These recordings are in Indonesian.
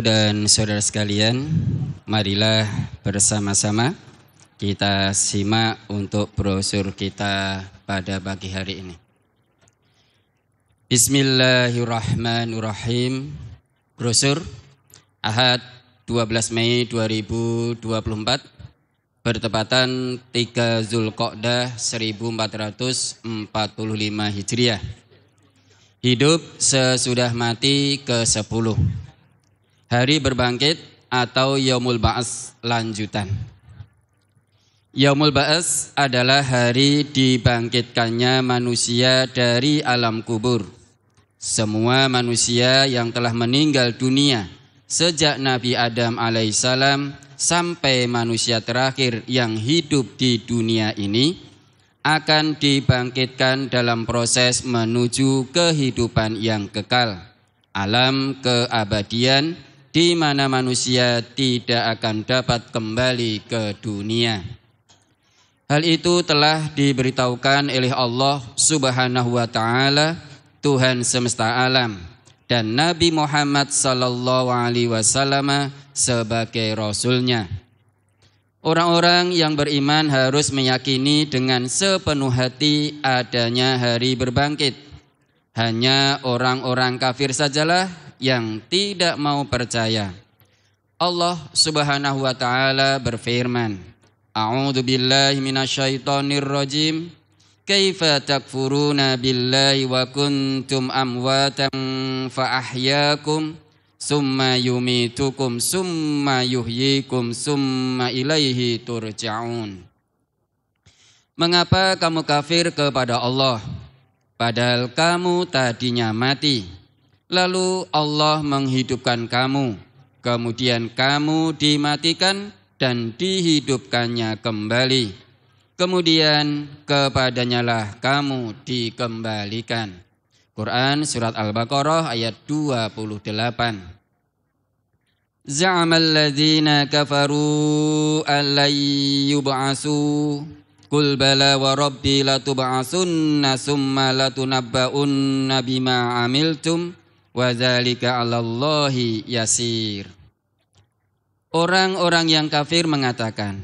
dan saudara sekalian, marilah bersama-sama kita simak untuk brosur kita pada pagi hari ini. Bismillahirrahmanirrahim. Brosur Ahad 12 Mei 2024 bertepatan 3 Zulqa'dah 1445 Hijriah. Hidup sesudah mati ke-10 hari berbangkit atau yaumul ba'as lanjutan. Yaumul ba'as adalah hari dibangkitkannya manusia dari alam kubur. Semua manusia yang telah meninggal dunia sejak Nabi Adam alaihissalam sampai manusia terakhir yang hidup di dunia ini akan dibangkitkan dalam proses menuju kehidupan yang kekal, alam keabadian, di mana manusia tidak akan dapat kembali ke dunia. Hal itu telah diberitahukan oleh Allah Subhanahu wa taala, Tuhan semesta alam dan Nabi Muhammad sallallahu alaihi wasallam sebagai rasulnya. Orang-orang yang beriman harus meyakini dengan sepenuh hati adanya hari berbangkit. Hanya orang-orang kafir sajalah yang tidak mau percaya. Allah Subhanahu wa taala berfirman, A'udzu billahi minasyaitonir rajim. Kaifa takfuruna billahi wa kuntum amwatan fa ahyakum summa yumitukum summa yuhyikum summa ilaihi turja'un. Mengapa kamu kafir kepada Allah padahal kamu tadinya mati? Lalu Allah menghidupkan kamu, kemudian kamu dimatikan dan dihidupkannya kembali. Kemudian kepadanyalah kamu dikembalikan. Quran Surat Al-Baqarah ayat 28. زعم الذين kafaru allai yub'asu Kul bala wa rabbi latub'asunna summa latunabba'unna bima amiltum wa 'alallahi yasir. Orang-orang yang kafir mengatakan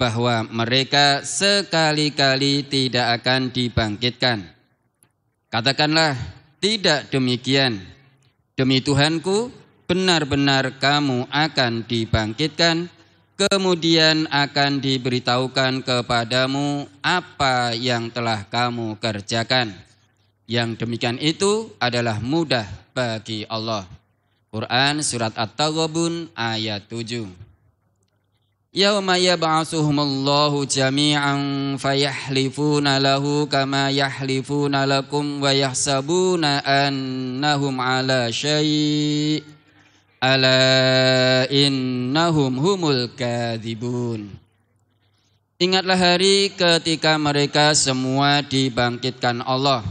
bahwa mereka sekali-kali tidak akan dibangkitkan. Katakanlah, tidak demikian. Demi Tuhanku, benar-benar kamu akan dibangkitkan, kemudian akan diberitahukan kepadamu apa yang telah kamu kerjakan. Yang demikian itu adalah mudah bagi Allah. Quran Surat At-Taghabun ayat 7. Yauma yab'atsuhumullahu jami'an fayahlifuna lahu kama yahlifuna lakum wa yahsabuna annahum ala syai' ala innahum humul kadhibun. Ingatlah hari ketika mereka semua dibangkitkan Allah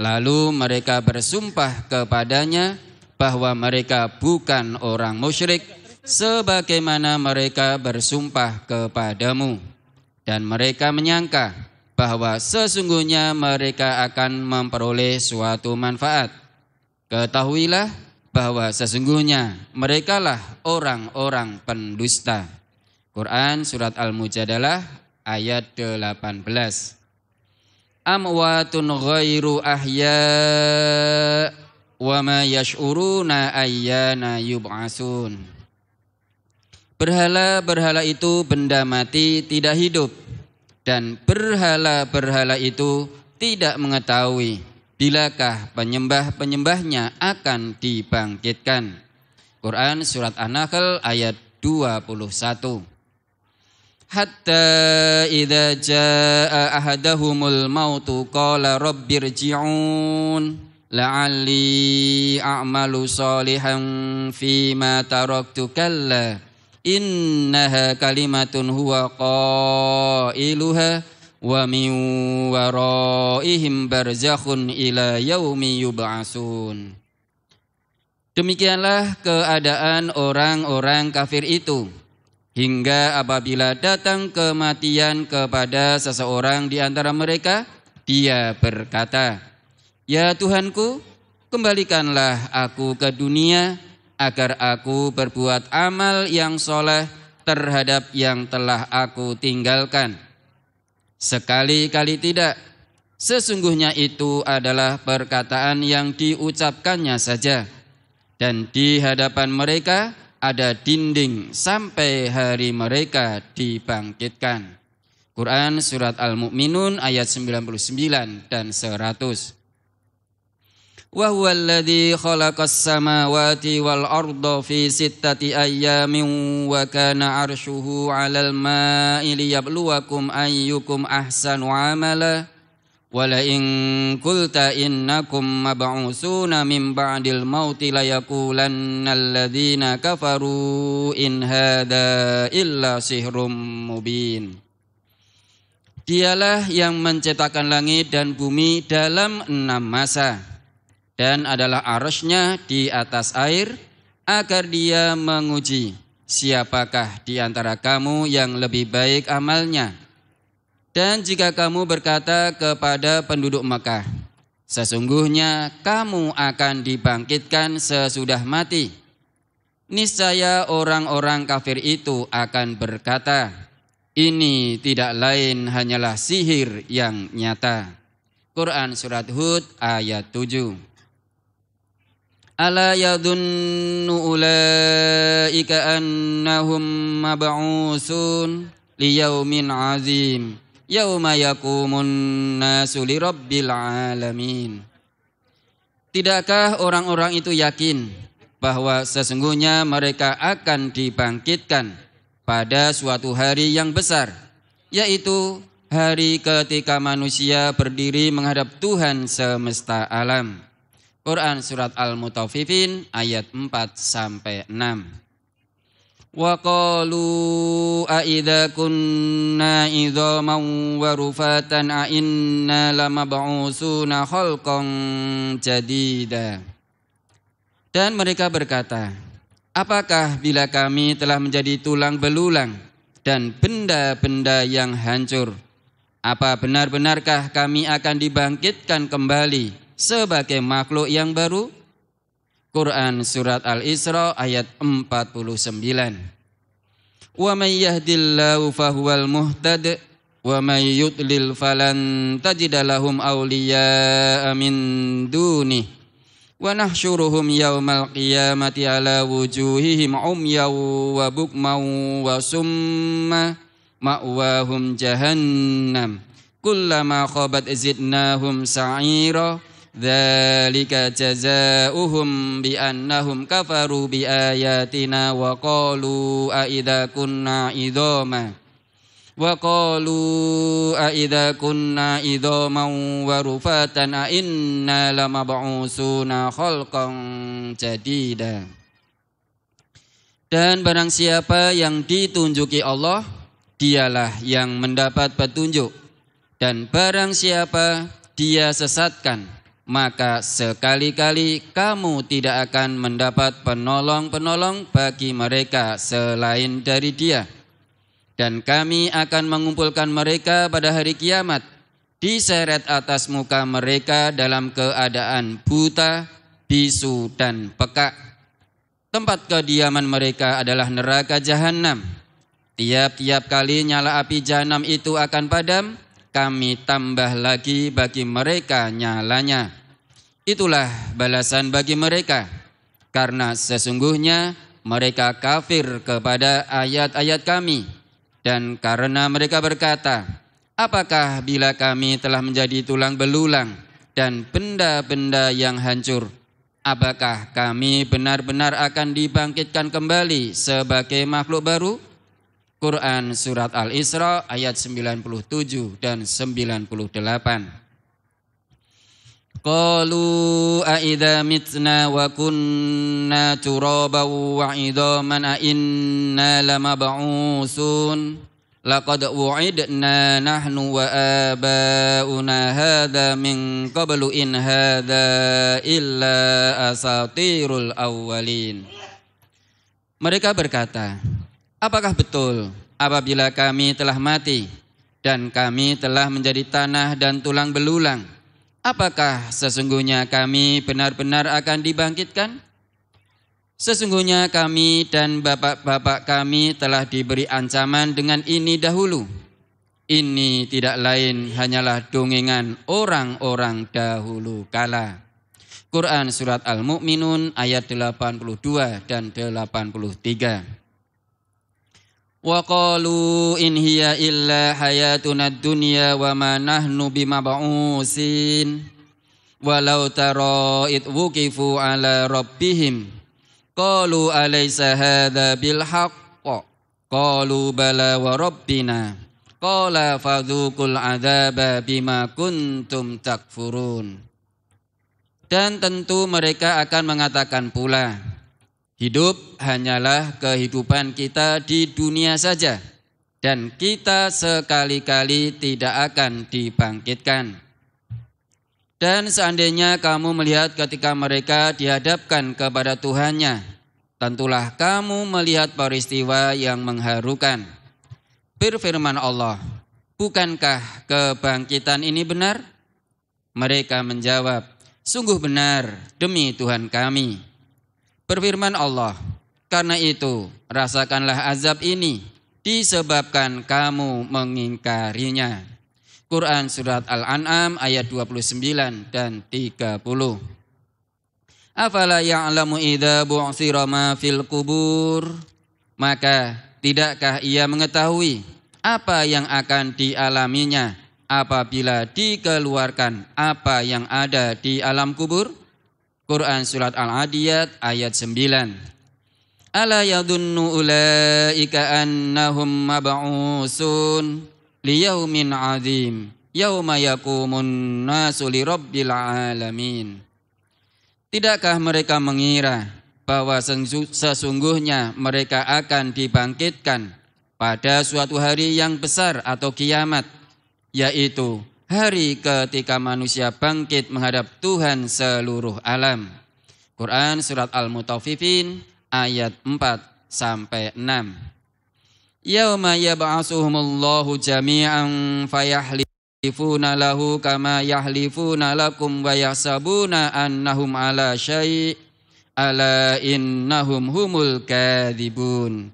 Lalu mereka bersumpah kepadanya bahwa mereka bukan orang musyrik sebagaimana mereka bersumpah kepadamu. Dan mereka menyangka bahwa sesungguhnya mereka akan memperoleh suatu manfaat. Ketahuilah bahwa sesungguhnya merekalah orang-orang pendusta. Quran Surat Al-Mujadalah ayat 18 amwatun ghairu ahya wa ma yash'uruna ayyana yub'asun. Berhala-berhala itu benda mati tidak hidup dan berhala-berhala itu tidak mengetahui bilakah penyembah-penyembahnya akan dibangkitkan. Quran surat An-Nahl ayat 21 hatta idza jaa ahadahumul mautu qala rabbirji'un la'alli a'malu salihan fima taraktu kalla innaha kalimatun huwa qailuha wa min waraihim barzakhun ila yaumi yub'asun Demikianlah keadaan orang-orang kafir itu hingga apabila datang kematian kepada seseorang di antara mereka, dia berkata, "Ya Tuhanku, kembalikanlah aku ke dunia agar aku berbuat amal yang soleh terhadap yang telah aku tinggalkan." Sekali-kali tidak, sesungguhnya itu adalah perkataan yang diucapkannya saja, dan di hadapan mereka ada dinding sampai hari mereka dibangkitkan. Quran Surat Al-Mu'minun ayat 99 dan 100. وهو الذي خلق السماوات والأرض في ستة أيام وكان عرشه على الماء ليبلوكم أيكم أحسن عملاً ولئن قلت إنكم مبعوثون من بعد الموت ليقولن الذين كفروا إن هذا إلا سحر مبين Dialah yang menciptakan langit dan bumi dalam enam masa dan adalah arusnya di atas air agar dia menguji siapakah di antara kamu yang lebih baik amalnya dan jika kamu berkata kepada penduduk Mekah, sesungguhnya kamu akan dibangkitkan sesudah mati. Niscaya orang-orang kafir itu akan berkata, ini tidak lain hanyalah sihir yang nyata. Quran Surat Hud ayat 7 Ala yadunnu ulaika annahum mab'usun liyaumin azim yauma yakumun nasu lirabbil alamin. Tidakkah orang-orang itu yakin bahwa sesungguhnya mereka akan dibangkitkan pada suatu hari yang besar, yaitu hari ketika manusia berdiri menghadap Tuhan semesta alam. Quran Surat Al-Mutafifin ayat 4 sampai 6. وقالوا أئذا كنا عظاما ورفاتا أئنا لمبعوثون خلقا جديدا Dan mereka berkata, Apakah bila kami telah menjadi tulang belulang dan benda-benda yang hancur? Apa benar-benarkah kami akan dibangkitkan kembali sebagai makhluk yang baru? Quran surat Al-Isra ayat 49. Wa may yahdillahu fahuwal muhtad wa may yudlil falan tajidalahum lahum awliya'a min duni wa nahsyuruhum yawmal qiyamati ala wujuhihim umyaw wa bukmaw wa summa ma'wahum jahannam kullama khabat zidnahum sa'ira ذلك جزاؤهم بأنهم كفروا بآياتنا وقالوا أئذا كنا عظاما وقالوا أئذا كنا عظاما ورفاتا أئنا لمبعوثون خلقا جديدا Dan barang siapa yang ditunjuki Allah, dialah yang mendapat petunjuk. Dan barang siapa dia sesatkan, maka sekali-kali kamu tidak akan mendapat penolong-penolong bagi mereka selain dari Dia. Dan kami akan mengumpulkan mereka pada hari kiamat, diseret atas muka mereka dalam keadaan buta, bisu, dan peka. Tempat kediaman mereka adalah neraka jahanam. Tiap-tiap kali nyala api jahanam itu akan padam, kami tambah lagi bagi mereka nyalanya.' Itulah balasan bagi mereka karena sesungguhnya mereka kafir kepada ayat-ayat kami dan karena mereka berkata, apakah bila kami telah menjadi tulang belulang dan benda-benda yang hancur, apakah kami benar-benar akan dibangkitkan kembali sebagai makhluk baru? Quran Surat Al-Isra ayat 97 dan 98. Qalu a'idha mitna wa kunna turaban wa idhaman a'inna inna lamab'usun laqad wu'idna nahnu wa abauna hadha min qablu in hadha illa asatirul awwalin Mereka berkata Apakah betul apabila kami telah mati dan kami telah menjadi tanah dan tulang belulang Apakah sesungguhnya kami benar-benar akan dibangkitkan? Sesungguhnya kami dan bapak-bapak kami telah diberi ancaman dengan ini dahulu. Ini tidak lain hanyalah dongengan orang-orang dahulu kala. Quran Surat Al-Mu'minun ayat 82 dan 83. وقالوا إن هي إلا حياتنا الدنيا وما نحن بمبعوثين ولو ترى إذ وقفوا على ربهم قالوا أليس هذا بالحق قالوا بلى وربنا قال فذوقوا العذاب بما كنتم تكفرون Dan tentu mereka akan mengatakan pula, Hidup hanyalah kehidupan kita di dunia saja dan kita sekali-kali tidak akan dibangkitkan. Dan seandainya kamu melihat ketika mereka dihadapkan kepada Tuhannya, tentulah kamu melihat peristiwa yang mengharukan. Berfirman Allah, bukankah kebangkitan ini benar? Mereka menjawab, sungguh benar demi Tuhan kami. Berfirman Allah, karena itu rasakanlah azab ini disebabkan kamu mengingkarinya. Quran Surat Al-An'am ayat 29 dan 30. Afala ya'lamu idza bu'thira ma fil kubur. Maka tidakkah ia mengetahui apa yang akan dialaminya apabila dikeluarkan apa yang ada di alam kubur? Quran Surat Al-Adiyat ayat 9. Ala yadunnu ulaika annahum mab'usun liyaumin azim yauma yaqumun nasu rabbil alamin. Tidakkah mereka mengira bahwa sesungguhnya mereka akan dibangkitkan pada suatu hari yang besar atau kiamat yaitu hari ketika manusia bangkit menghadap Tuhan seluruh alam. Quran Surat Al-Mutawfifin ayat 4 sampai 6. Yawma yaba'asuhumullahu jami'an fayahlifuna lahu kama yahlifuna lakum wa yahsabuna annahum ala syai' ala innahum humul kadhibun.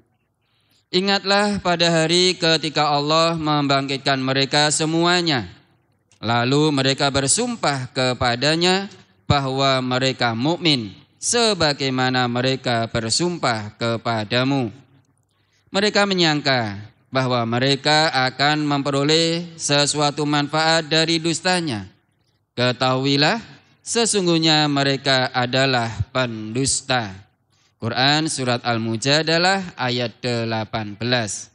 Ingatlah pada hari ketika Allah membangkitkan mereka semuanya Lalu mereka bersumpah kepadanya bahwa mereka mukmin sebagaimana mereka bersumpah kepadamu. Mereka menyangka bahwa mereka akan memperoleh sesuatu manfaat dari dustanya. Ketahuilah, sesungguhnya mereka adalah pendusta. Quran Surat Al-Mujadalah ayat 18.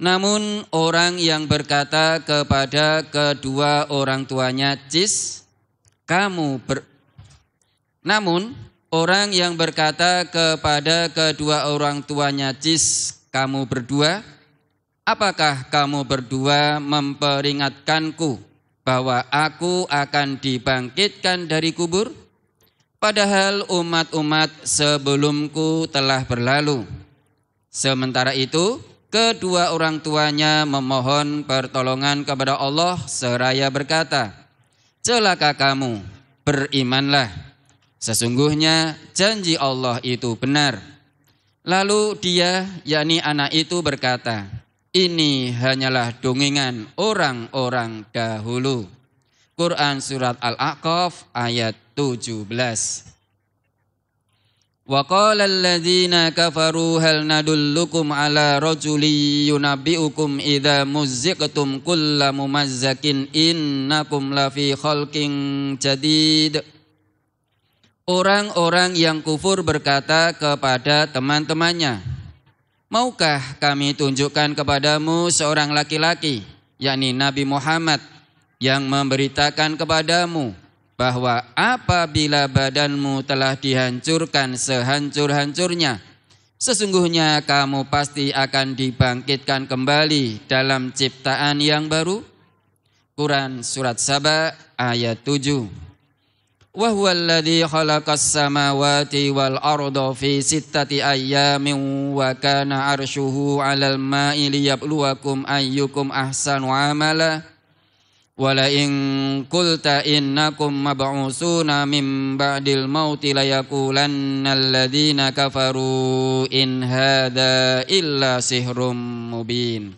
Namun orang yang berkata kepada kedua orang tuanya, "Cis, kamu ber..." Namun orang yang berkata kepada kedua orang tuanya, "Cis, kamu berdua, apakah kamu berdua memperingatkanku bahwa aku akan dibangkitkan dari kubur?" Padahal umat-umat sebelumku telah berlalu. Sementara itu, Kedua orang tuanya memohon pertolongan kepada Allah seraya berkata, Celaka kamu, berimanlah. Sesungguhnya janji Allah itu benar. Lalu dia, yakni anak itu berkata, ini hanyalah dongengan orang-orang dahulu. Quran Surat Al-Aqaf ayat 17. وقال الذين كفروا هل ندلكم على رجل ينبئكم إذا مزقتم كل ممزق إنكم لفي خلق جديد Orang-orang yang kufur berkata kepada teman-temannya, Maukah kami tunjukkan kepadamu seorang laki-laki, yakni Nabi Muhammad, yang memberitakan kepadamu bahwa apabila badanmu telah dihancurkan sehancur-hancurnya, sesungguhnya kamu pasti akan dibangkitkan kembali dalam ciptaan yang baru. Quran Surat Saba ayat 7 Wahuwa alladhi khalaqas samawati wal arda fi sittati ayyamin wa kana arshuhu alal ma'i liyabluwakum ayyukum ahsanu amala Wala in qulta innakum mab'usuna min ba'dil mauti layaqulanna alladhina kafaru in hadha illa sihrum mubin.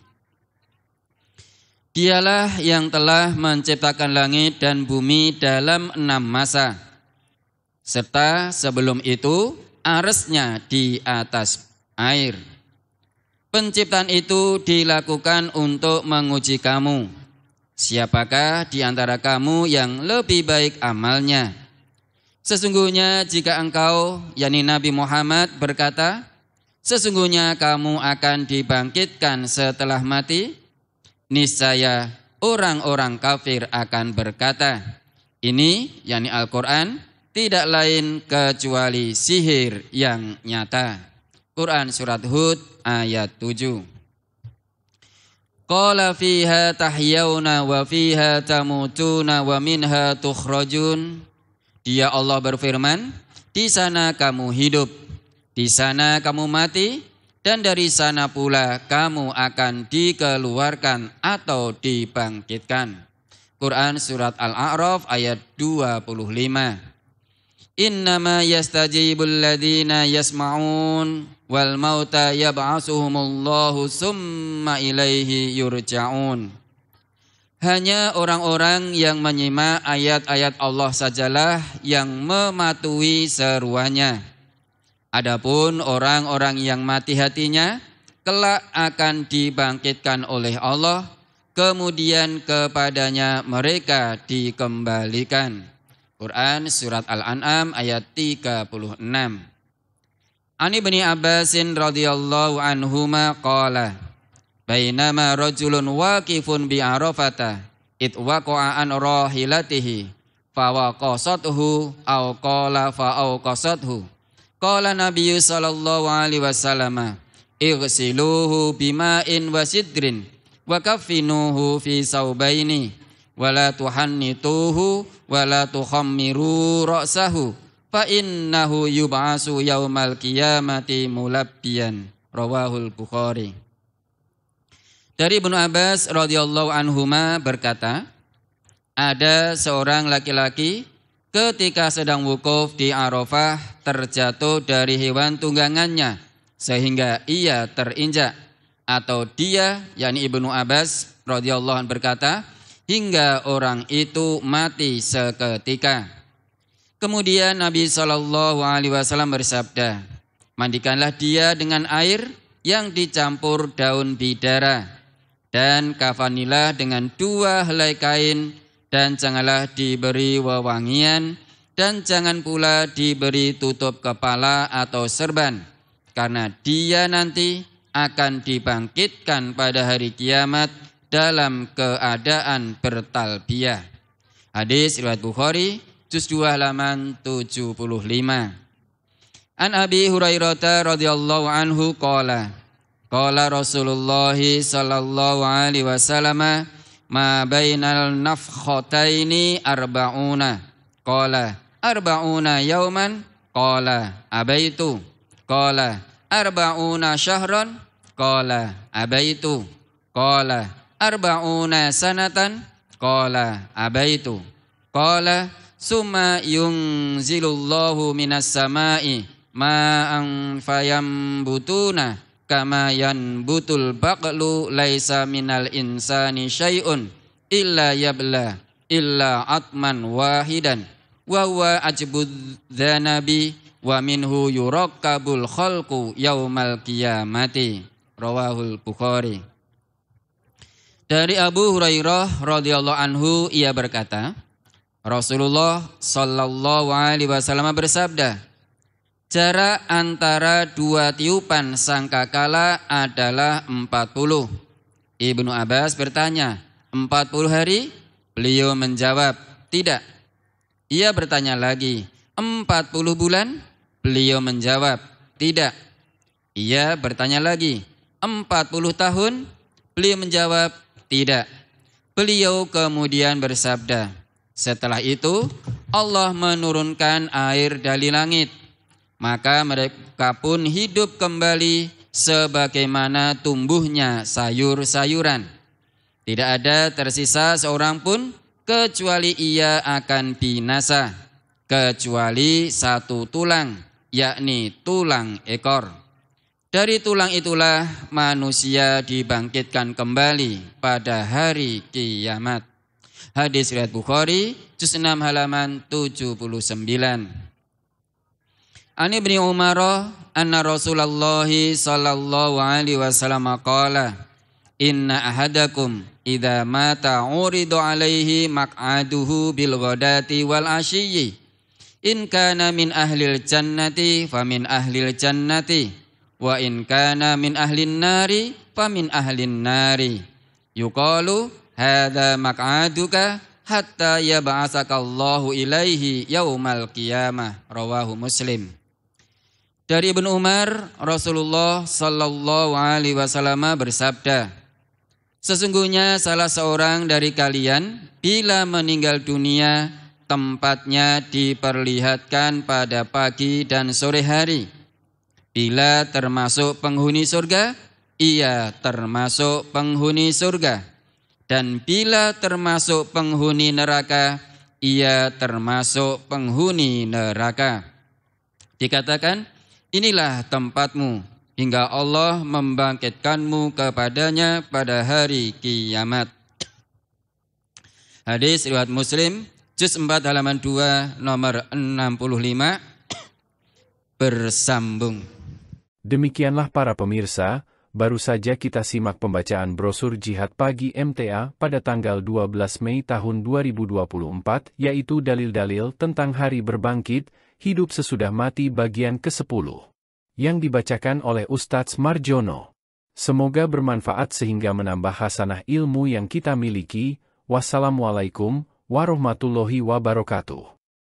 Dialah yang telah menciptakan langit dan bumi dalam enam masa. Serta sebelum itu arusnya di atas air. Penciptaan itu dilakukan untuk menguji kamu Siapakah di antara kamu yang lebih baik amalnya? Sesungguhnya jika engkau, yakni Nabi Muhammad berkata, Sesungguhnya kamu akan dibangkitkan setelah mati, niscaya orang-orang kafir akan berkata, Ini, yakni Al-Quran, tidak lain kecuali sihir yang nyata. Quran Surat Hud ayat 7 Qala fiha tahyauna wa fiha tamutuna wa minha tukhrajun. Dia Allah berfirman, di sana kamu hidup, di sana kamu mati, dan dari sana pula kamu akan dikeluarkan atau dibangkitkan. Quran Surat Al-A'raf ayat 25. Innama yastajibul ladina yasma'un wal mauta yab'asuhumullahu summa ilaihi yurja'un. Hanya orang-orang yang menyimak ayat-ayat Allah sajalah yang mematuhi seruannya. Adapun orang-orang yang mati hatinya kelak akan dibangkitkan oleh Allah kemudian kepadanya mereka dikembalikan. Quran surat Al-An'am ayat 36. An Ibni Abbasin radhiyallahu anhuma qala Bainama rajulun waqifun bi Arafata id waqa'a an rahilatihi waqasathu aw qala fa'awqasathu qala Nabi sallallahu alaihi wasallam igsiluhu bima'in wasidrin wa kaffinuhu fi saubaini wala tuhannituhu wala tuhammiru ra'sahu fa innahu yub'asu yaumal qiyamati mulabbiyan rawahul bukhari dari Ibnu Abbas radhiyallahu anhuma berkata ada seorang laki-laki ketika sedang wukuf di Arafah terjatuh dari hewan tunggangannya sehingga ia terinjak atau dia yakni Ibnu Abbas radhiyallahu anhu berkata hingga orang itu mati seketika Kemudian Nabi Shallallahu Alaihi Wasallam bersabda, mandikanlah dia dengan air yang dicampur daun bidara dan kafanilah dengan dua helai kain dan janganlah diberi wewangian dan jangan pula diberi tutup kepala atau serban karena dia nanti akan dibangkitkan pada hari kiamat dalam keadaan bertalbiyah. Hadis riwayat Bukhari juz 2 halaman 75. An Abi Hurairah radhiyallahu anhu qala qala Rasulullah sallallahu alaihi wasallam ma bainal nafkhataini arba'una qala arba'una yauman qala abaitu qala arba'una syahron qala abaitu qala arba'una sanatan qala abaitu qala Suma yunzilullahu minas samai ma'an fayambutuna kama yanbutul baqlu laisa minal insani syai'un illa yabla illa atman wahidan wa huwa ajbud dhanabi wa minhu yurakkabul khalqu yaumal qiyamati rawahul bukhari dari Abu Hurairah radhiyallahu anhu ia berkata Rasulullah Shallallahu Alaihi Wasallam bersabda, jarak antara dua tiupan sangkakala adalah empat puluh. Ibnu Abbas bertanya, empat puluh hari? Beliau menjawab, tidak. Ia bertanya lagi, empat puluh bulan? Beliau menjawab, tidak. Ia bertanya lagi, empat puluh tahun? Beliau menjawab, tidak. Beliau kemudian bersabda, setelah itu Allah menurunkan air dari langit. Maka mereka pun hidup kembali sebagaimana tumbuhnya sayur-sayuran. Tidak ada tersisa seorang pun kecuali ia akan binasa, kecuali satu tulang, yakni tulang ekor. Dari tulang itulah manusia dibangkitkan kembali pada hari kiamat. Hadis riwayat Bukhari, juz 6 halaman 79. Ani bin Umar anna Rasulullah sallallahu alaihi wasallam qala Inna ahadakum idza mata uridu alaihi maq'aduhu bil ghadati wal ashiyyi in kana min ahlil jannati fa min ahlil jannati wa in kana min ahlin nari fa min ahlin nari yuqalu Hada mak'aduka hatta yab'asakallahu ilaihi yaumal qiyamah. Rawahu Muslim. Dari Ibnu Umar, Rasulullah sallallahu alaihi wasallam bersabda, Sesungguhnya salah seorang dari kalian bila meninggal dunia tempatnya diperlihatkan pada pagi dan sore hari. Bila termasuk penghuni surga, ia termasuk penghuni surga. Dan bila termasuk penghuni neraka, ia termasuk penghuni neraka. Dikatakan, inilah tempatmu hingga Allah membangkitkanmu kepadanya pada hari kiamat. Hadis riwayat Muslim, juz 4 halaman 2 nomor 65 bersambung. Demikianlah para pemirsa, baru saja kita simak pembacaan brosur Jihad Pagi MTA pada tanggal 12 Mei tahun 2024, yaitu dalil-dalil tentang hari berbangkit, hidup sesudah mati bagian ke-10. Yang dibacakan oleh Ustadz Marjono. Semoga bermanfaat sehingga menambah hasanah ilmu yang kita miliki. Wassalamualaikum warahmatullahi wabarakatuh.